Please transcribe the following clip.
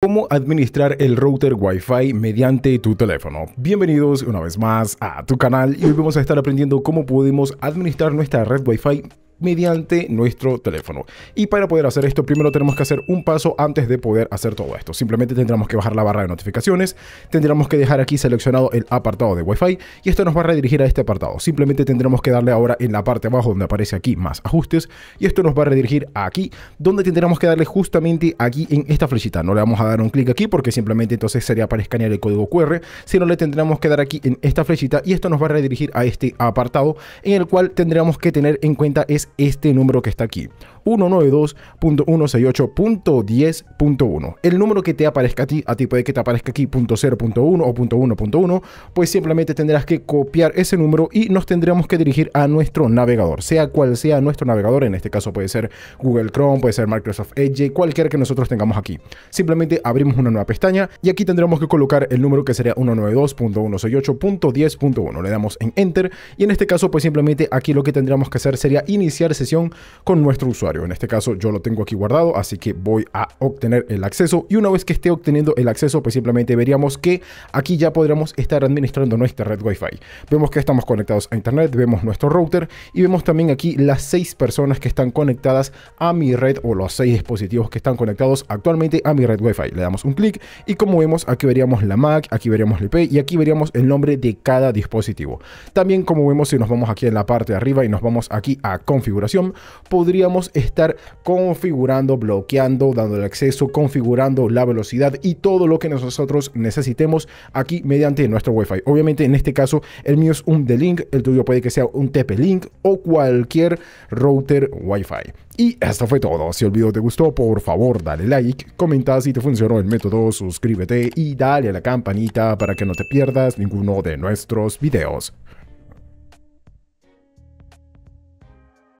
Cómo administrar el router Wi-Fi mediante tu teléfono. Bienvenidos una vez más a tu canal y hoy vamos a estar aprendiendo cómo podemos administrar nuestra red Wi-Fi mediante nuestro teléfono. Y para poder hacer esto, primero tenemos que hacer un paso antes de poder hacer todo esto. Simplemente tendremos que bajar la barra de notificaciones, tendremos que dejar aquí seleccionado el apartado de Wi-Fi y esto nos va a redirigir a este apartado. Simplemente tendremos que darle ahora en la parte abajo donde aparece aquí más ajustes y esto nos va a redirigir aquí, donde tendremos que darle justamente aquí en esta flechita. No le vamos a dar un clic aquí porque simplemente entonces sería para escanear el código QR, sino le tendremos que dar aquí en esta flechita y esto nos va a redirigir a este apartado en el cual tendremos que tener en cuenta es este número que está aquí, 192.168.10.1. El número que te aparezca a ti, a ti puede que te aparezca aquí .0.1 o .1.1, pues simplemente tendrás que copiar ese número y nos tendremos que dirigir a nuestro navegador, sea cual sea nuestro navegador, en este caso puede ser Google Chrome, puede ser Microsoft Edge, cualquier que nosotros tengamos aquí. Simplemente abrimos una nueva pestaña y aquí tendremos que colocar el número que sería 192.168.10.1. Le damos en Enter y en este caso pues simplemente aquí lo que tendríamos que hacer sería iniciar sesión con nuestro usuario. En este caso yo lo tengo aquí guardado, así que voy a obtener el acceso y una vez que esté obteniendo el acceso, pues simplemente veríamos que aquí ya podremos estar administrando nuestra red Wi-Fi. Vemos que estamos conectados a internet, vemos nuestro router y vemos también aquí las seis personas que están conectadas a mi red o los seis dispositivos que están conectados actualmente a mi red Wi-Fi. Le damos un clic y como vemos aquí veríamos la Mac, aquí veríamos el IP y aquí veríamos el nombre de cada dispositivo. También como vemos si nos vamos aquí en la parte de arriba y nos vamos aquí a configurar configuración, podríamos estar configurando, bloqueando, dando el acceso, configurando la velocidad y todo lo que nosotros necesitemos aquí mediante nuestro Wi-Fi. Obviamente en este caso el mío es un D-Link, el tuyo puede que sea un TP-Link o cualquier router Wi-Fi. Y esto fue todo. Si el video te gustó, por favor dale like, comenta si te funcionó el método, suscríbete y dale a la campanita para que no te pierdas ninguno de nuestros videos.